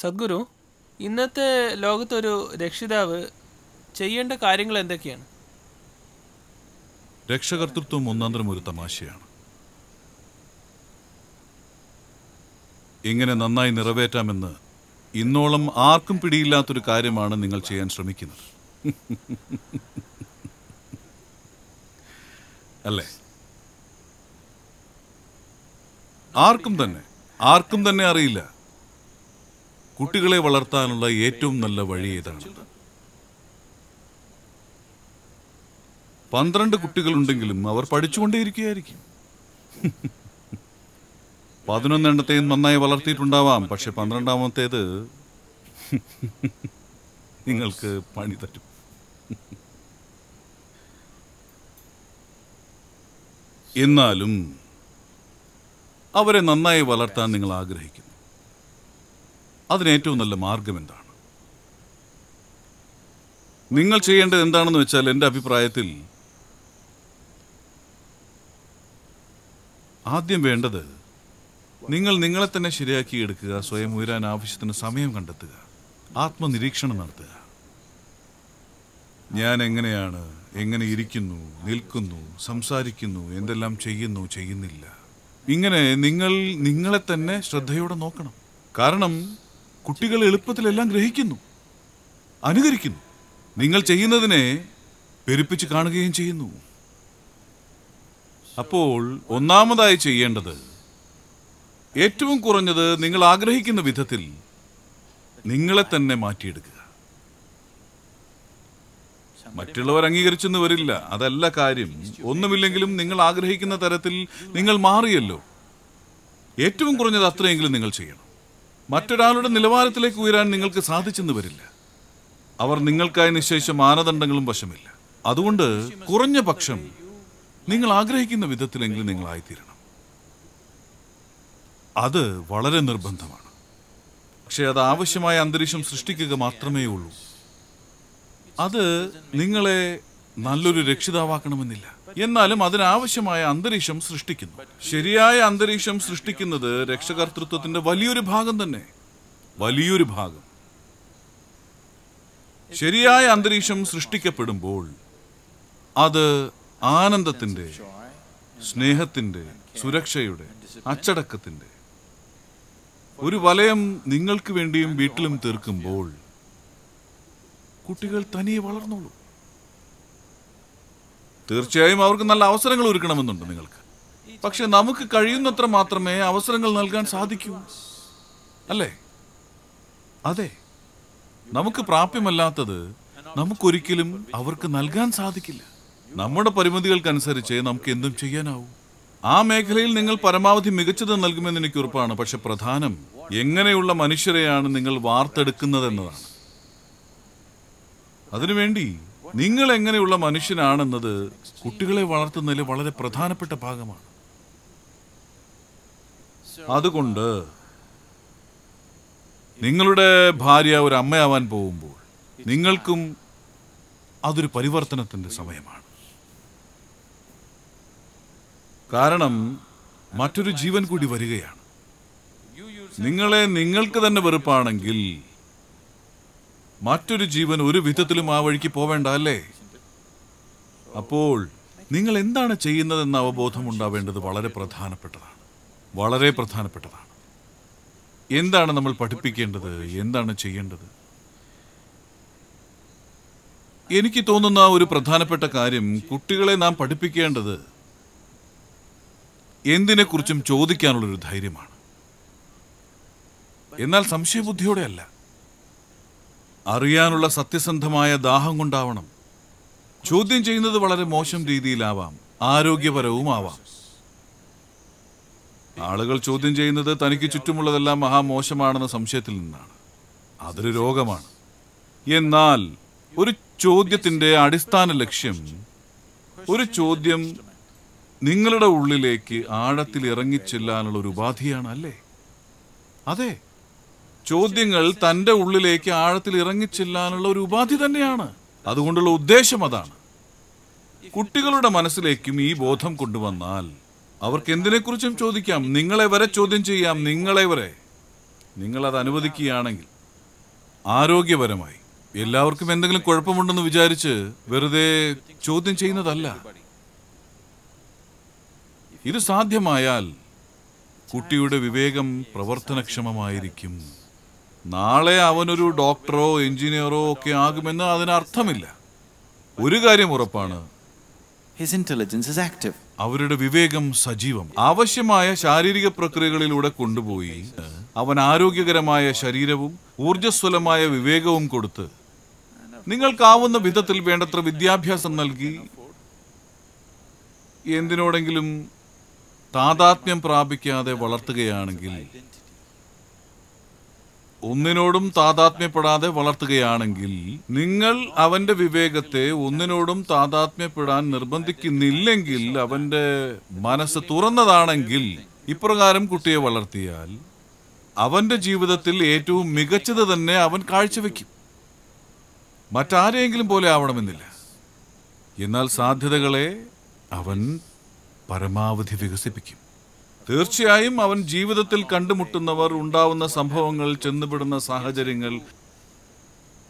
സദ്ഗുരു ഇന്നത്തെ ലോകത്തൊരു രക്ഷിതാവ് ചെയ്യേണ്ട കാര്യങ്ങൾ എന്തൊക്കെയാണ് രക്ഷകർത്തൃത്വം ഒന്നാന്തരം ഒരു തമാശയാണ് എങ്ങനെ നന്നായി നിറവേറ്റാമെന്ന് ഇന്നോളം ആർക്കും പിടിയില്ലാത്തൊരു കാര്യമാണ് നിങ്ങൾ ചെയ്യാൻ ശ്രമിക്കുന്നത് അല്ലേ ആർക്കും തന്നെ ആർക്കും തന്നെ അറിയില്ല കുട്ടികളെ വളർത്താനുള്ള ഏറ്റവും നല്ല വഴി ഏതാണ് പന്ത്രണ്ട് കുട്ടികളുണ്ടെങ്കിലും അവർ പഠിച്ചുകൊണ്ടേയിരിക്കുകയായിരിക്കും പതിനൊന്നെണ്ണത്തെയും നന്നായി വളർത്തിയിട്ടുണ്ടാവാം പക്ഷെ പന്ത്രണ്ടാമത്തേത് നിങ്ങൾക്ക് പണി തരും എന്നാലും അവരെ നന്നായി വളർത്താൻ നിങ്ങൾ ആഗ്രഹിക്കുന്നു അതിന് ഏറ്റവും നല്ല മാർഗം എന്താണ് നിങ്ങൾ ചെയ്യേണ്ടത് എന്താണെന്ന് വെച്ചാൽ എൻ്റെ അഭിപ്രായത്തിൽ ആദ്യം വേണ്ടത് നിങ്ങൾ നിങ്ങളെ തന്നെ ശരിയാക്കിയെടുക്കുക സ്വയം ഉയരാൻ ആവശ്യത്തിന് സമയം കണ്ടെത്തുക ആത്മനിരീക്ഷണം നടത്തുക ഞാൻ എങ്ങനെയാണ് എങ്ങനെ ഇരിക്കുന്നു നിൽക്കുന്നു സംസാരിക്കുന്നു എന്തെല്ലാം ചെയ്യുന്നു ചെയ്യുന്നില്ല ഇങ്ങനെ നിങ്ങൾ നിങ്ങളെ തന്നെ ശ്രദ്ധയോടെ നോക്കണം കാരണം കുട്ടികൾ എളുപ്പത്തിലെല്ലാം ഗ്രഹിക്കുന്നു അനുകരിക്കുന്നു നിങ്ങൾ ചെയ്യുന്നതിനെ പെരുപ്പിച്ച് കാണുകയും ചെയ്യുന്നു അപ്പോൾ ഒന്നാമതായി ചെയ്യേണ്ടത് ഏറ്റവും കുറഞ്ഞത് നിങ്ങൾ ആഗ്രഹിക്കുന്ന വിധത്തിൽ നിങ്ങളെ തന്നെ മാറ്റിയെടുക്കുക മറ്റുള്ളവർ അംഗീകരിച്ചെന്ന് വരില്ല അതല്ല കാര്യം ഒന്നുമില്ലെങ്കിലും നിങ്ങൾ ആഗ്രഹിക്കുന്ന തരത്തിൽ നിങ്ങൾ മാറിയല്ലോ ഏറ്റവും കുറഞ്ഞത് അത്രയെങ്കിലും നിങ്ങൾ ചെയ്യണം മറ്റൊരാളുടെ നിലവാരത്തിലേക്ക് ഉയരാൻ നിങ്ങൾക്ക് സാധിച്ചെന്ന് വരില്ല അവർ നിങ്ങൾക്കായി നിശ്ചയിച്ച മാനദണ്ഡങ്ങളും വശമില്ല അതുകൊണ്ട് കുറഞ്ഞ പക്ഷം നിങ്ങൾ ആഗ്രഹിക്കുന്ന വിധത്തിലെങ്കിലും നിങ്ങളായിത്തീരണം അത് വളരെ നിർബന്ധമാണ് പക്ഷേ അത് ആവശ്യമായ അന്തരീക്ഷം സൃഷ്ടിക്കുക മാത്രമേ ഉള്ളൂ അത് നിങ്ങളെ നല്ലൊരു രക്ഷിതാവാക്കണമെന്നില്ല എന്നാലും അതിനാവശ്യമായ അന്തരീക്ഷം സൃഷ്ടിക്കുന്നു ശരിയായ അന്തരീക്ഷം സൃഷ്ടിക്കുന്നത് രക്ഷകർത്തൃത്വത്തിന്റെ വലിയൊരു ഭാഗം തന്നെ വലിയൊരു ഭാഗം ശരിയായ അന്തരീക്ഷം സൃഷ്ടിക്കപ്പെടുമ്പോൾ അത് ആനന്ദത്തിന്റെ സ്നേഹത്തിന്റെ സുരക്ഷയുടെ അച്ചടക്കത്തിന്റെ ഒരു വലയം നിങ്ങൾക്ക് വേണ്ടിയും വീട്ടിലും തീർക്കുമ്പോൾ കുട്ടികൾ തനിയെ വളർന്നോളൂ തീർച്ചയായും അവർക്ക് നല്ല അവസരങ്ങൾ ഒരുക്കണമെന്നുണ്ട് നിങ്ങൾക്ക് പക്ഷെ നമുക്ക് കഴിയുന്നത്ര മാത്രമേ അവസരങ്ങൾ നൽകാൻ സാധിക്കൂ അല്ലേ അതെ നമുക്ക് പ്രാപ്യമല്ലാത്തത് നമുക്കൊരിക്കലും അവർക്ക് നൽകാൻ സാധിക്കില്ല നമ്മുടെ പരിമിതികൾക്കനുസരിച്ച് നമുക്ക് എന്തും ചെയ്യാനാവൂ ആ മേഖലയിൽ നിങ്ങൾ പരമാവധി മികച്ചത് നൽകുമെന്ന് എനിക്ക് ഉറപ്പാണ് പക്ഷെ പ്രധാനം എങ്ങനെയുള്ള മനുഷ്യരെയാണ് നിങ്ങൾ വാർത്തെടുക്കുന്നതെന്നതാണ് അതിനുവേണ്ടി നിങ്ങൾ എങ്ങനെയുള്ള മനുഷ്യനാണെന്നത് കുട്ടികളെ വളർത്തുന്നതിൽ വളരെ പ്രധാനപ്പെട്ട ഭാഗമാണ് അതുകൊണ്ട് നിങ്ങളുടെ ഭാര്യ ഒരു അമ്മയാവാൻ പോകുമ്പോൾ നിങ്ങൾക്കും അതൊരു പരിവർത്തനത്തിൻ്റെ സമയമാണ് കാരണം മറ്റൊരു ജീവൻ കൂടി വരികയാണ് നിങ്ങളെ നിങ്ങൾക്ക് തന്നെ വെറുപ്പാണെങ്കിൽ മറ്റൊരു ജീവൻ ഒരു വിധത്തിലും ആ വഴിക്ക് പോവേണ്ട അല്ലേ അപ്പോൾ നിങ്ങൾ എന്താണ് ചെയ്യുന്നതെന്ന അവബോധം ഉണ്ടാവേണ്ടത് വളരെ പ്രധാനപ്പെട്ടതാണ് വളരെ പ്രധാനപ്പെട്ടതാണ് എന്താണ് നമ്മൾ പഠിപ്പിക്കേണ്ടത് എന്താണ് ചെയ്യേണ്ടത് എനിക്ക് തോന്നുന്ന ഒരു പ്രധാനപ്പെട്ട കാര്യം കുട്ടികളെ നാം പഠിപ്പിക്കേണ്ടത് എന്തിനെക്കുറിച്ചും ചോദിക്കാനുള്ളൊരു ധൈര്യമാണ് എന്നാൽ സംശയബുദ്ധിയോടെ അല്ല അറിയാനുള്ള സത്യസന്ധമായ ദാഹം കൊണ്ടാവണം ചോദ്യം ചെയ്യുന്നത് വളരെ മോശം രീതിയിലാവാം ആരോഗ്യപരവും ആവാം ആളുകൾ ചോദ്യം ചെയ്യുന്നത് തനിക്ക് ചുറ്റുമുള്ളതെല്ലാം മഹാമോശമാണെന്ന സംശയത്തിൽ നിന്നാണ് അതൊരു രോഗമാണ് എന്നാൽ ഒരു ചോദ്യത്തിൻ്റെ അടിസ്ഥാന ലക്ഷ്യം ഒരു ചോദ്യം നിങ്ങളുടെ ഉള്ളിലേക്ക് ആഴത്തിൽ ഇറങ്ങിച്ചെല്ലാനുള്ള ഒരു ഉപാധിയാണ് അല്ലേ അതെ ചോദ്യങ്ങൾ തന്റെ ഉള്ളിലേക്ക് ആഴത്തിൽ ഇറങ്ങിച്ചെല്ലാനുള്ള ഒരു ഉപാധി തന്നെയാണ് അതുകൊണ്ടുള്ള ഉദ്ദേശം അതാണ് കുട്ടികളുടെ മനസ്സിലേക്കും ഈ ബോധം കൊണ്ടുവന്നാൽ അവർക്ക് എന്തിനെക്കുറിച്ചും ചോദിക്കാം നിങ്ങളെ വരെ ചോദ്യം ചെയ്യാം നിങ്ങളെ വരെ നിങ്ങളത് അനുവദിക്കുകയാണെങ്കിൽ ആരോഗ്യപരമായി എല്ലാവർക്കും എന്തെങ്കിലും കുഴപ്പമുണ്ടെന്ന് വിചാരിച്ച് വെറുതെ ചോദ്യം ചെയ്യുന്നതല്ല ഇത് സാധ്യമായാൽ കുട്ടിയുടെ വിവേകം പ്രവർത്തനക്ഷമമായിരിക്കും നാളെ അവനൊരു ഡോക്ടറോ എഞ്ചിനീയറോ ഒക്കെ ആകുമെന്ന് അതിനർത്ഥമില്ല ഒരു കാര്യം ഉറപ്പാണ് അവരുടെ വിവേകം സജീവം ആവശ്യമായ ശാരീരിക പ്രക്രിയകളിലൂടെ കൊണ്ടുപോയി അവൻ ആരോഗ്യകരമായ ശരീരവും ഊർജ്ജസ്വലമായ വിവേകവും കൊടുത്ത് നിങ്ങൾക്കാവുന്ന വിധത്തിൽ വേണ്ടത്ര വിദ്യാഭ്യാസം നൽകി എന്തിനോടെങ്കിലും താതാത്മ്യം പ്രാപിക്കാതെ വളർത്തുകയാണെങ്കിൽ ഒന്നിനോടും താതാത്മ്യപ്പെടാതെ വളർത്തുകയാണെങ്കിൽ നിങ്ങൾ അവന്റെ വിവേകത്തെ ഒന്നിനോടും താതാത്മ്യപ്പെടാൻ നിർബന്ധിക്കുന്നില്ലെങ്കിൽ അവന്റെ മനസ്സ് തുറന്നതാണെങ്കിൽ ഇപ്രകാരം കുട്ടിയെ വളർത്തിയാൽ അവന്റെ ജീവിതത്തിൽ ഏറ്റവും മികച്ചത് തന്നെ അവൻ കാഴ്ചവെക്കും മറ്റാരെയെങ്കിലും പോലെ ആവണമെന്നില്ല എന്നാൽ സാധ്യതകളെ അവൻ പരമാവധി വികസിപ്പിക്കും തീർച്ചയായും അവൻ ജീവിതത്തിൽ കണ്ടുമുട്ടുന്നവർ ഉണ്ടാവുന്ന സംഭവങ്ങൾ ചെന്നുപെടുന്ന സാഹചര്യങ്ങൾ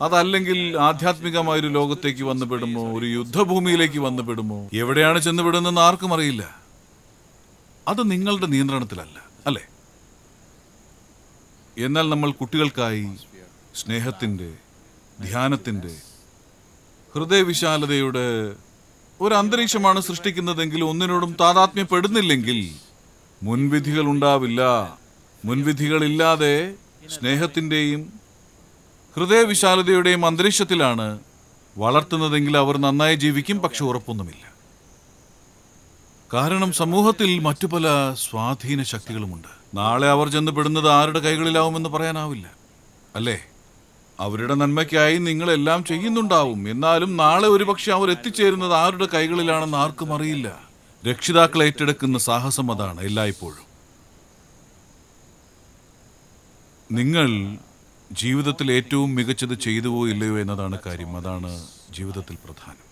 അതല്ലെങ്കിൽ ആധ്യാത്മികമായൊരു ലോകത്തേക്ക് വന്നുപെടുമോ ഒരു യുദ്ധഭൂമിയിലേക്ക് വന്നുപെടുമോ എവിടെയാണ് ചെന്നുപെടുന്നതെന്ന് ആർക്കും അറിയില്ല അത് നിങ്ങളുടെ നിയന്ത്രണത്തിലല്ല അല്ലേ എന്നാൽ നമ്മൾ കുട്ടികൾക്കായി സ്നേഹത്തിൻ്റെ ധ്യാനത്തിൻ്റെ ഹൃദയവിശാലതയുടെ ഒരു അന്തരീക്ഷമാണ് സൃഷ്ടിക്കുന്നതെങ്കിൽ ഒന്നിനോടും താതാത്മ്യപ്പെടുന്നില്ലെങ്കിൽ മുൻവിധികൾ ഉണ്ടാവില്ല മുൻവിധികളില്ലാതെ സ്നേഹത്തിൻ്റെയും ഹൃദയവിശാലതയുടെയും അന്തരീക്ഷത്തിലാണ് വളർത്തുന്നതെങ്കിൽ അവർ നന്നായി ജീവിക്കും പക്ഷെ ഉറപ്പൊന്നുമില്ല കാരണം സമൂഹത്തിൽ മറ്റു പല സ്വാധീന ശക്തികളുമുണ്ട് നാളെ അവർ ചെന്ന് പെടുന്നത് ആരുടെ കൈകളിലാവുമെന്ന് പറയാനാവില്ല അല്ലേ അവരുടെ നന്മയ്ക്കായി നിങ്ങളെല്ലാം ചെയ്യുന്നുണ്ടാവും എന്നാലും നാളെ ഒരുപക്ഷെ അവർ എത്തിച്ചേരുന്നത് ആരുടെ കൈകളിലാണെന്ന് ആർക്കും അറിയില്ല രക്ഷിതാക്കൾ ഏറ്റെടുക്കുന്ന സാഹസം അതാണ് എല്ലായ്പ്പോഴും നിങ്ങൾ ജീവിതത്തിൽ ഏറ്റവും മികച്ചത് ചെയ്തുവോ ഇല്ലയോ എന്നതാണ് കാര്യം അതാണ് ജീവിതത്തിൽ പ്രധാനം